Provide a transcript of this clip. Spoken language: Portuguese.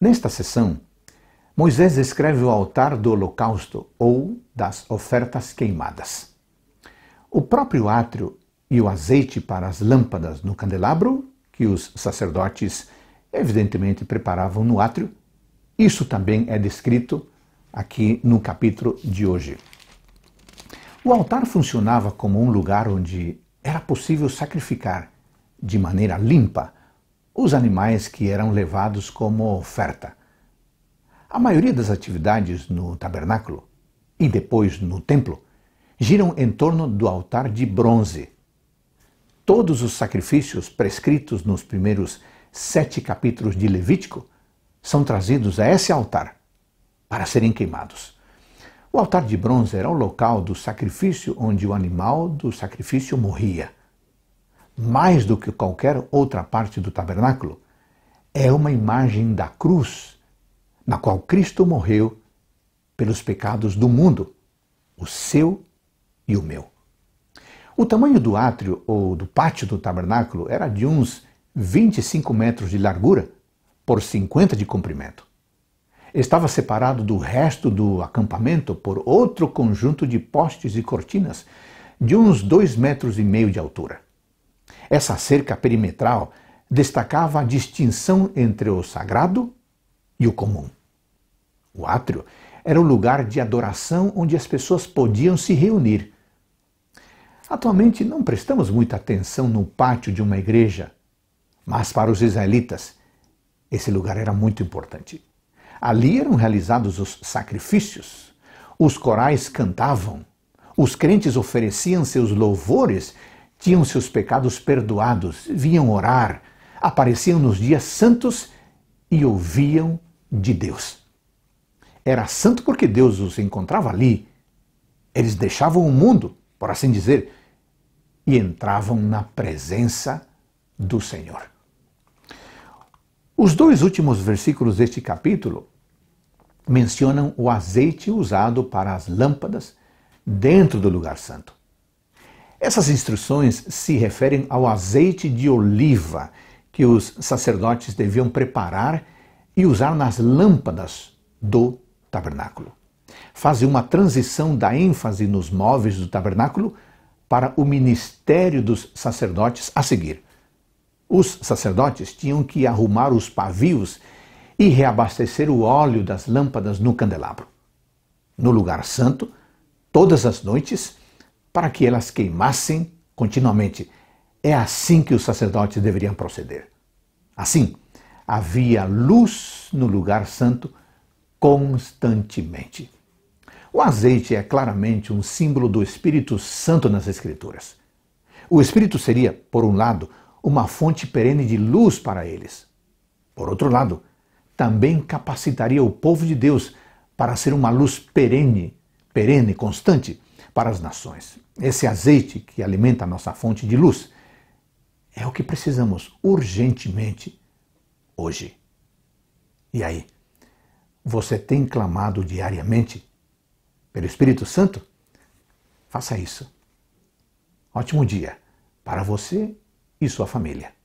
Nesta sessão, Moisés descreve o altar do holocausto ou das ofertas queimadas. O próprio átrio e o azeite para as lâmpadas no candelabro, que os sacerdotes evidentemente preparavam no átrio, isso também é descrito aqui no capítulo de hoje. O altar funcionava como um lugar onde era possível sacrificar de maneira limpa os animais que eram levados como oferta. A maioria das atividades no tabernáculo e depois no templo giram em torno do altar de bronze. Todos os sacrifícios prescritos nos primeiros sete capítulos de Levítico são trazidos a esse altar para serem queimados. O altar de bronze era o local do sacrifício onde o animal do sacrifício morria mais do que qualquer outra parte do tabernáculo, é uma imagem da cruz, na qual Cristo morreu pelos pecados do mundo, o seu e o meu. O tamanho do átrio ou do pátio do tabernáculo era de uns 25 metros de largura por 50 de comprimento. Estava separado do resto do acampamento por outro conjunto de postes e cortinas de uns dois metros e meio de altura. Essa cerca perimetral destacava a distinção entre o sagrado e o comum. O átrio era o lugar de adoração onde as pessoas podiam se reunir. Atualmente não prestamos muita atenção no pátio de uma igreja, mas para os israelitas esse lugar era muito importante. Ali eram realizados os sacrifícios, os corais cantavam, os crentes ofereciam seus louvores tinham seus pecados perdoados, vinham orar, apareciam nos dias santos e ouviam de Deus. Era santo porque Deus os encontrava ali. Eles deixavam o mundo, por assim dizer, e entravam na presença do Senhor. Os dois últimos versículos deste capítulo mencionam o azeite usado para as lâmpadas dentro do lugar santo. Essas instruções se referem ao azeite de oliva que os sacerdotes deviam preparar e usar nas lâmpadas do tabernáculo. Fazem uma transição da ênfase nos móveis do tabernáculo para o ministério dos sacerdotes a seguir. Os sacerdotes tinham que arrumar os pavios e reabastecer o óleo das lâmpadas no candelabro. No lugar santo, todas as noites, para que elas queimassem continuamente. É assim que os sacerdotes deveriam proceder. Assim, havia luz no lugar santo constantemente. O azeite é claramente um símbolo do Espírito Santo nas Escrituras. O Espírito seria, por um lado, uma fonte perene de luz para eles. Por outro lado, também capacitaria o povo de Deus para ser uma luz perene, perene, constante, para as nações. Esse azeite que alimenta a nossa fonte de luz é o que precisamos urgentemente hoje. E aí? Você tem clamado diariamente pelo Espírito Santo? Faça isso. Ótimo dia para você e sua família.